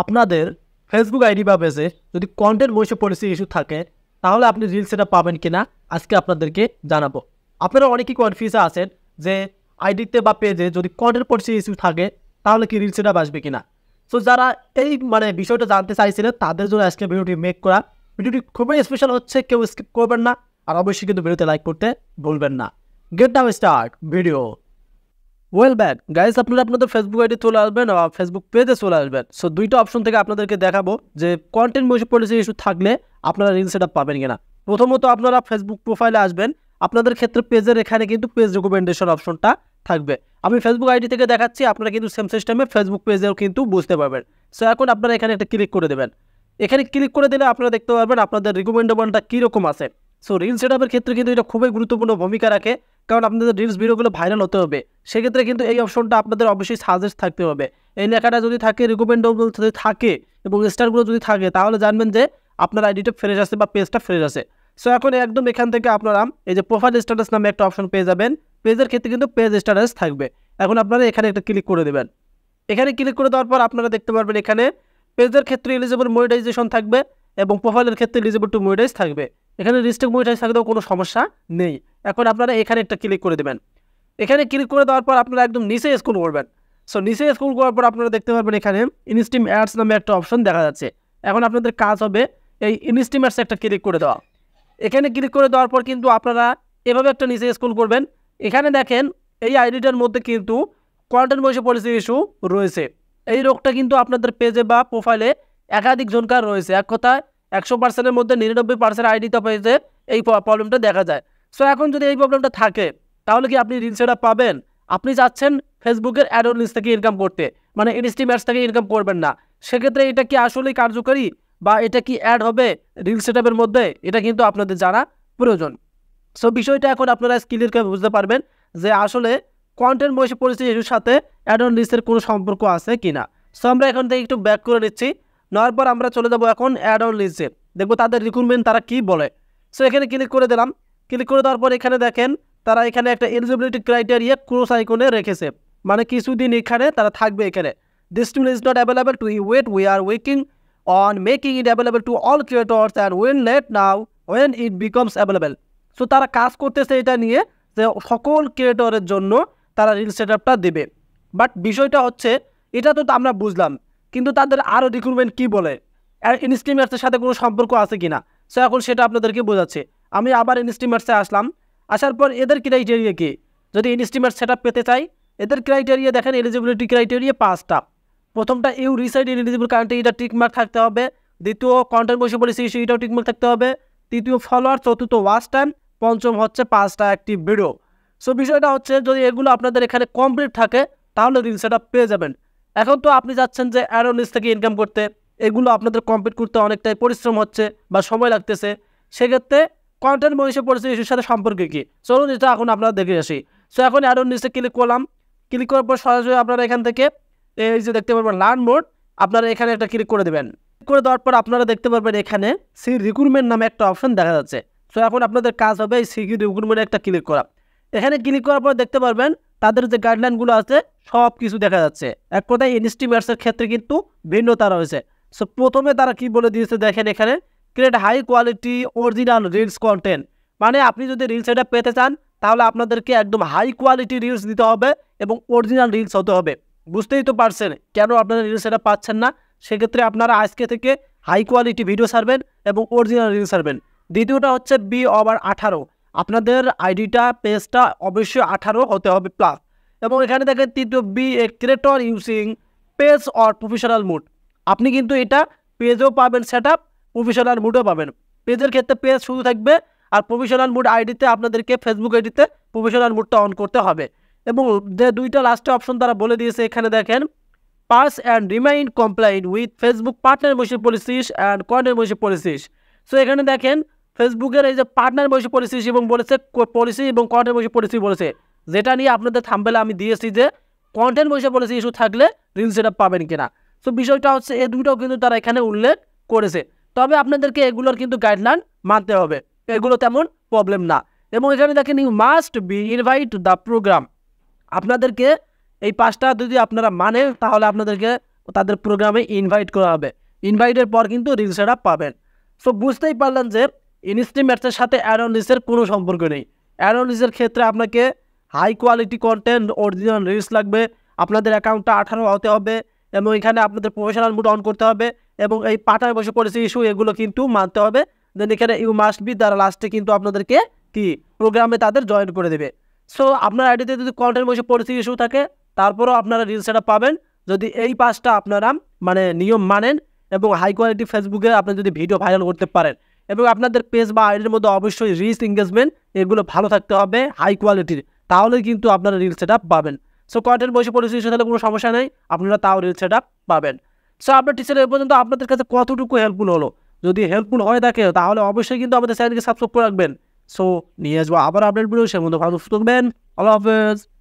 আপনাদের Facebook ID বা পেজে যদি কন্টেন্ট বৈশ্য পলিসি ইস্যু থাকে তাহলে আপনি রিলস এটা পাবেন কি না আজকে আপনাদেরকে জানাবো আপনারা অনেকেই কনফিউজ আছেন যে আইডিতে বা পেজে যদি কন্টেন্ট পলিসি ইস্যু থাকে তাহলে কি রিলস এটা বাসবে কি না সো যারা এই মানে বিষয়টা জানতে চাইছিলেন তাদের জন্য আজকে ভিডিওটি মেক করা ভিডিওটি খুবই স্পেশাল হচ্ছে কেউ স্কিপ করবেন না আর অবশ্যই কিন্তু ভিডিওতে লাইক করতে ভুলবেন না get now start video well back guys আপনারা আপনাদের ফেসবুক আইডি চলে আসবেন আর ফেসবুক পেজে চলে আসবেন সো দুইটা অপশন থেকে আপনাদেরকে দেখাবো যে কন্টেন্ট মোশন পলিসি ইস্যু থাকলে আপনারা রিল সেট পাবেন কিনা প্রথমত আপনারা ফেসবুক প্রোফাইলে আসবেন আপনাদের ক্ষেত্রে পেজের এখানে কিন্তু পেজ রেকমেন্ডেশন অপশনটা থাকবে আমি ফেসবুক আইডি থেকে দেখাচ্ছি আপনারা কিন্তু সেম সিস্টেমে ফেসবুক পেজেও কিন্তু বুঝতে পারবেন সো এখন আপনারা এখানে একটা ক্লিক করে দেবেন এখানে ক্লিক করে দিলে আপনারা দেখতে পারবেন আপনাদের রিকমেন্ডেবলটা কীরকম আছে সো রিল সেট ক্ষেত্রে কিন্তু এটা খুবই গুরুত্বপূর্ণ ভূমিকা রাখে কারণ আপনাদের রিলস ভিডিওগুলো ভাইরাল হতে হবে সেক্ষেত্রে কিন্তু এই অপশনটা আপনাদের অবশ্যই সাজেস্ট থাকতে হবে এই লেখাটা যদি থাকে রিকমেন্ডেবল যদি থাকে এবং স্টারগুলো যদি থাকে তাহলে জানবেন যে আপনার আইডিটা ফ্রেশ আছে বা পেজটা ফ্রেশ আছে সো এখন একদম এখান থেকে আপনারা এই যে প্রোফাইল স্ট্যাটাস নামে একটা অপশন পেয়ে যাবেন পেজের ক্ষেত্রে কিন্তু পেজ স্ট্যাটাস থাকবে এখন আপনারা এখানে একটা ক্লিক করে দেবেন এখানে ক্লিক করে দেওয়ার পর আপনারা দেখতে পারবেন এখানে পেজের ক্ষেত্রে এলিজেবল মনিটাইজেশন থাকবে এবং প্রোফাইলের ক্ষেত্রে এলিজেবল টু মনিটাইজ থাকবে এখানে রেজিস্ট্রিক মনিটাইজ থাকলেও কোনো সমস্যা নেই এখন আপনারা এখানে একটা ক্লিক করে দেবেন এখানে ক্লিক করে দেওয়ার পর আপনারা একদম নিচে স্কুল করবেন সো নিচে স্কুল করার পর আপনারা দেখতে পারবেন এখানে ইনস্টিম অ্যাডস নামে একটা অপশন দেখা যাচ্ছে এখন আপনাদের কাজ হবে এই ইনস্টিম অ্যাডস একটা ক্লিক করে দেওয়া এখানে ক্লিক করে দেওয়ার পর কিন্তু আপনারা এভাবে একটা নিচে স্কুল করবেন এখানে দেখেন এই আইডিটার মধ্যে কিন্তু কোয়ারেন্টাইন বসে পলিসি ইস্যু রয়েছে এই রোগটা কিন্তু আপনাদের পেজে বা প্রোফাইলে একাধিক জনকার রয়েছে এক কথায় একশো পার্সেন্টের মধ্যে নিরানব্বই পার্সেন্ট আইডি তপাইতে এই প্রবলেমটা দেখা যায় সো এখন যদি এই প্রবলেমটা থাকে তাহলে কি আপনি রিলস এটা পাবেন আপনি যাচ্ছেন ফেসবুকের অ্যাড থেকে ইনকাম করতে মানে ইনস্টি ম্যাচ থেকে ইনকাম করবেন না সেক্ষেত্রে এটা কি আসলেই কার্যকরী বা এটা কি অ্যাড হবে রিল সেটআপের মধ্যে এটা কিন্তু আপনাদের জানা প্রয়োজন সো বিষয়টা এখন আপনারা স্কিলেরকে বুঝতে পারবেন যে আসলে কন্টেন্ট বয়সী পরিস্থিতির সাথে অ্যাড লিস্টের কোনো সম্পর্ক আছে কি না সো আমরা এখান থেকে একটু ব্যাক করে নিচ্ছি নেওয়ার পর আমরা চলে যাব এখন অ্যাড অন লিস্টে দেখবো তাদের রিক্রুটমেন্ট তারা কি বলে সো এখানে ক্লিক করে দিলাম ক্লিক করে দেওয়ার পর এখানে দেখেন তারা এখানে একটা এলিজিবিলিটি ক্রাইটেরিয়া ক্রোস আইকনে রেখেছে মানে কিছুদিন এখানে তারা থাকবে এখানে this team is not available to wait we are working on making it available to all creators and when let now when it becomes available so তারা কাজ করতেছে এটা নিয়ে যে সকল ক্রিয়েটরের জন্য তারা রিল সেট আপটা দেবে বাট বিষয়টা হচ্ছে এটা তো আমরা বুঝলাম কিন্তু তাদের আরও রিক্রুটমেন্ট কী বলে ইনস্ট্রিমার্সের সাথে কোনো সম্পর্ক আছে কি না সো এখন সেটা আপনাদেরকে বোঝাচ্ছে আমি আবার ইনস্ট্রিমার্সে আসলাম আসার পর এদের ক্রাইটেরিয়া কী যদি ইনস্ট্রিমার্স সেট পেতে চাই এদের ক্রাইটেরিয়া দেখেন এলিজিবিলিটি ক্রাইটেরিয়া পাঁচটা প্রথমটা you reside in eligible country এটা টিকমার্ক থাকতে হবে দ্বিতীয় কন্টেন্ট বসে পড়েছি ইস্যু এটাও টিকমার্ক থাকতে হবে তৃতীয় ফলোয়ার চতুর্থ ওয়াচ টাইম পঞ্চম হচ্ছে পাঁচটা অ্যাক্টিভ ভিডিও সো বিষয়টা হচ্ছে যদি এগুলো আপনাদের এখানে কমপ্লিট থাকে তাহলে রিল সেট পেয়ে যাবেন এখন তো আপনি যাচ্ছেন যে অ্যারোনিস থেকে ইনকাম করতে এগুলো আপনাদের কমপ্লিট করতে অনেকটাই পরিশ্রম হচ্ছে বা সময় লাগতেছে সেক্ষেত্রে কন্টেন্ট মনীষে পরিচিত ইস্যুর সাথে সম্পর্কে কী চলুন এটা এখন আপনারা দেখে আসি সো এখন অ্যারোনিসে ক্লিক করলাম ক্লিক করার পর সরাসরি আপনারা এখান থেকে এই যে দেখতে পারবেন লার্ন মোড আপনারা এখানে একটা ক্লিক করে দেবেন করে দেওয়ার পর আপনারা দেখতে পারবেন এখানে সি রিক্রুটমেন্ট নামে একটা অপশন দেখা যাচ্ছে সো এখন আপনাদের কাজ হবে এই সি রিক্রুটমেন্টে একটা ক্লিক করা এখানে ক্লিক করার পর দেখতে পারবেন তাদের যে গাইডলাইনগুলো আছে সব কিছু দেখা যাচ্ছে এক কথায় ইনস্টিমেটসের ক্ষেত্রে কিন্তু ভিন্নতা রয়েছে সো প্রথমে তারা কি বলে দিয়েছে দেখেন এখানে create high quality original reels content মানে আপনি যদি রিলস এটা পেতে চান তাহলে আপনাদেরকে একদম হাই কোয়ালিটি রিলস দিতে হবে এবং অরিজিনাল রিলস হতে হবে বুঝতেই তো পারছেন কেন আপনারা রিলস এটা পাচ্ছেন না সেক্ষেত্রে আপনারা আজকে থেকে হাই কোয়ালিটি ভিডিও সারবেন এবং অরিজিনাল রিলস সারবেন দ্বিতীয়টা হচ্ছে বি ওভার আঠারো আপনাদের আইডিটা পেজটা অবশ্যই আঠারো হতে হবে প্লাস এবং এখানে দেখেন তৃতীয় be a creator using page or professional mode আপনি কিন্তু এটা পেজও পাবেন সেট আপ প্রফেশনাল মুডও পাবেন পেজের ক্ষেত্রে পেজ শুধু থাকবে আর প্রফেশনাল মুড আইডিতে আপনাদেরকে ফেসবুক আইডিতে প্রফেশনাল মুডটা অন করতে হবে এবং যে দুইটা লাস্টে অপশন তারা বলে দিয়েছে এখানে দেখেন pass and remain compliant with Facebook partner মশিপ পলিসিস অ্যান্ড কর্নার মশিপ পলিসিস সো এখানে দেখেন ফেসবুকের এই যে পার্টনার বৈশ্বিক পলিসি এবং বলেছে পলিসি এবং কন্টেন্ট বৈশ্বিক পলিসি বলেছে যেটা নিয়ে আপনাদের থাম্বেলে আমি দিয়েছি যে কন্টেন্ট বৈশ্বিক পলিসি ইস্যু থাকলে রিল সেট পাবেন কিনা সো বিষয়টা হচ্ছে এই দুটো কিন্তু তারা এখানে উল্লেখ করেছে তবে আপনাদেরকে এগুলোর কিন্তু গাইডলাইন মানতে হবে এগুলো তেমন প্রবলেম না এবং এখানে দেখেন you must be invite the program আপনাদেরকে এই পাঁচটা যদি আপনারা মানে তাহলে আপনাদেরকে তাদের প্রোগ্রামে ইনভাইট করা হবে ইনভাইটের পর কিন্তু রিল সেট পাবেন সো বুঝতেই পারলেন যে ইনস্টি ম্যাথের সাথে অ্যানালিসের কোনো সম্পর্ক নেই অ্যানালিসের ক্ষেত্রে আপনাকে high quality content original reels লাগবে আপনাদের অ্যাকাউন্টটা আঠারো হতে হবে এবং এখানে আপনাদের প্রফেশনাল মুড অন করতে হবে এবং এই পাঠায় বসে পড়েছে ইস্যু এগুলো কিন্তু মানতে হবে দেন এখানে ইউ মাস্ট বি দ্বারা লাস্টে কিন্তু আপনাদেরকে কি প্রোগ্রামে তাদের জয়েন করে দেবে সো আপনার আইডিতে যদি কন্টেন্ট বসে পড়েছে ইস্যু থাকে তারপরেও আপনারা রিলস এটা পাবেন যদি এই পাঁচটা আপনারা মানে নিয়ম মানেন এবং হাই কোয়ালিটি ফেসবুকে আপনি যদি ভিডিও ভাইরাল করতে পারেন এবং আপনাদের পেজ বা আইডির মধ্যে অবশ্যই রিচ এঙ্গেজমেন্ট এগুলো ভালো থাকতে হবে হাই কোয়ালিটির তাহলে কিন্তু আপনারা রিল সেট পাবেন সো কন্টেন্ট বসে পরিস্থিতি তাহলে কোনো সমস্যা নেই আপনারা তাও রিল সেট পাবেন সো আপনার টিচার এ পর্যন্ত আপনাদের কাছে কতটুকু হেল্পফুল হলো যদি হেল্পফুল হয়ে থাকে তাহলে অবশ্যই কিন্তু আমাদের চ্যানেলকে সাবস্ক্রাইব করে রাখবেন সো নিয়ে আসবো আবার আপডেট ভিডিও সে মধ্যে ভালো থাকবেন আল্লাহ হাফেজ